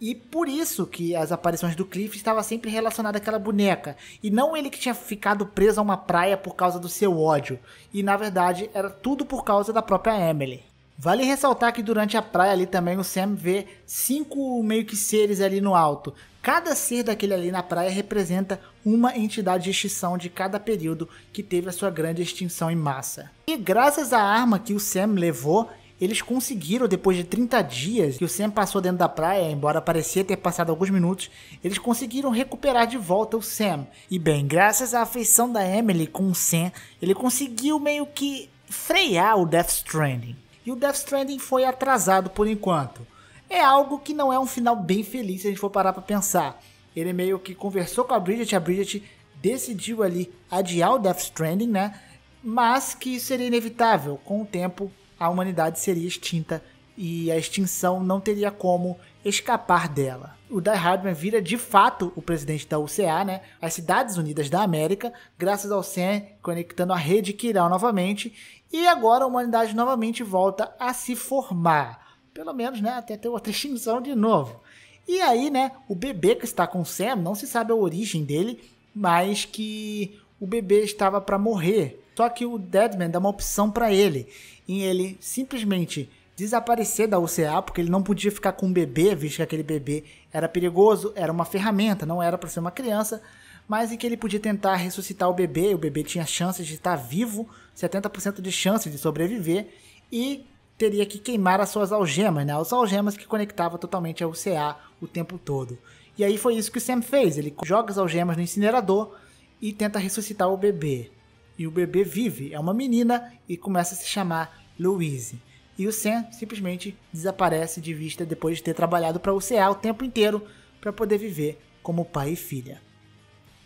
E por isso que as aparições do Cliff estavam sempre relacionadas àquela boneca. E não ele que tinha ficado preso a uma praia por causa do seu ódio. E na verdade era tudo por causa da própria Emily. Vale ressaltar que durante a praia ali também o Sam vê cinco meio que seres ali no alto. Cada ser daquele ali na praia representa uma entidade de extinção de cada período que teve a sua grande extinção em massa. E graças à arma que o Sam levou, eles conseguiram, depois de 30 dias que o Sam passou dentro da praia, embora parecia ter passado alguns minutos, eles conseguiram recuperar de volta o Sam. E bem, graças à afeição da Emily com o Sam, ele conseguiu meio que frear o Death Stranding. E o Death Stranding foi atrasado por enquanto é algo que não é um final bem feliz se a gente for parar para pensar. Ele meio que conversou com a Bridget, a Bridget decidiu ali adiar o Death Stranding, né? Mas que seria inevitável, com o tempo a humanidade seria extinta e a extinção não teria como escapar dela. O Die Hardman vira de fato o presidente da UCA, né? As Cidades Unidas da América, graças ao SEN conectando a rede Kiral novamente, e agora a humanidade novamente volta a se formar pelo menos, né, até ter outra extinção de novo. E aí, né, o bebê que está com Sam, não se sabe a origem dele, mas que o bebê estava para morrer. Só que o Deadman dá uma opção para ele, em ele simplesmente desaparecer da UCA, porque ele não podia ficar com o bebê, visto que aquele bebê era perigoso, era uma ferramenta, não era para ser uma criança, mas em que ele podia tentar ressuscitar o bebê, o bebê tinha chances de estar vivo, 70% de chance de sobreviver, e teria que queimar as suas algemas, né? As algemas que conectava totalmente ao CA o tempo todo. E aí foi isso que o Sam fez. Ele joga as algemas no incinerador e tenta ressuscitar o bebê. E o bebê vive, é uma menina e começa a se chamar Louise. E o Sam simplesmente desaparece de vista depois de ter trabalhado para o CA o tempo inteiro para poder viver como pai e filha.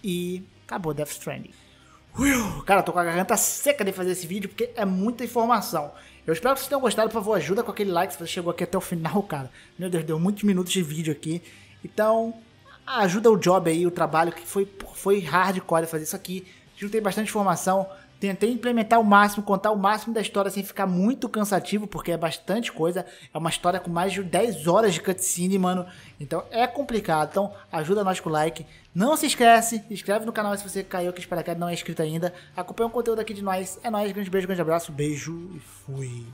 E acabou Death Stranding. Uiu, cara, tô com a garganta seca de fazer esse vídeo porque é muita informação. Eu espero que vocês tenham gostado. Por favor, ajuda com aquele like se você chegou aqui até o final, [LAUGHS] cara. Meu Deus, deu muitos minutos de vídeo aqui. Então, ajuda o job aí, o trabalho, que foi, foi hardcore fazer isso aqui. Juntei bastante informação. Tentei implementar o máximo, contar o máximo da história sem ficar muito cansativo, porque é bastante coisa. É uma história com mais de 10 horas de cutscene, mano. Então é complicado. Então ajuda nós com o like. Não se esquece, se inscreve no canal se você caiu aqui de paraquedas não é inscrito ainda. Acompanha o conteúdo aqui de nós. É nóis, grande beijo, grande abraço, beijo e fui.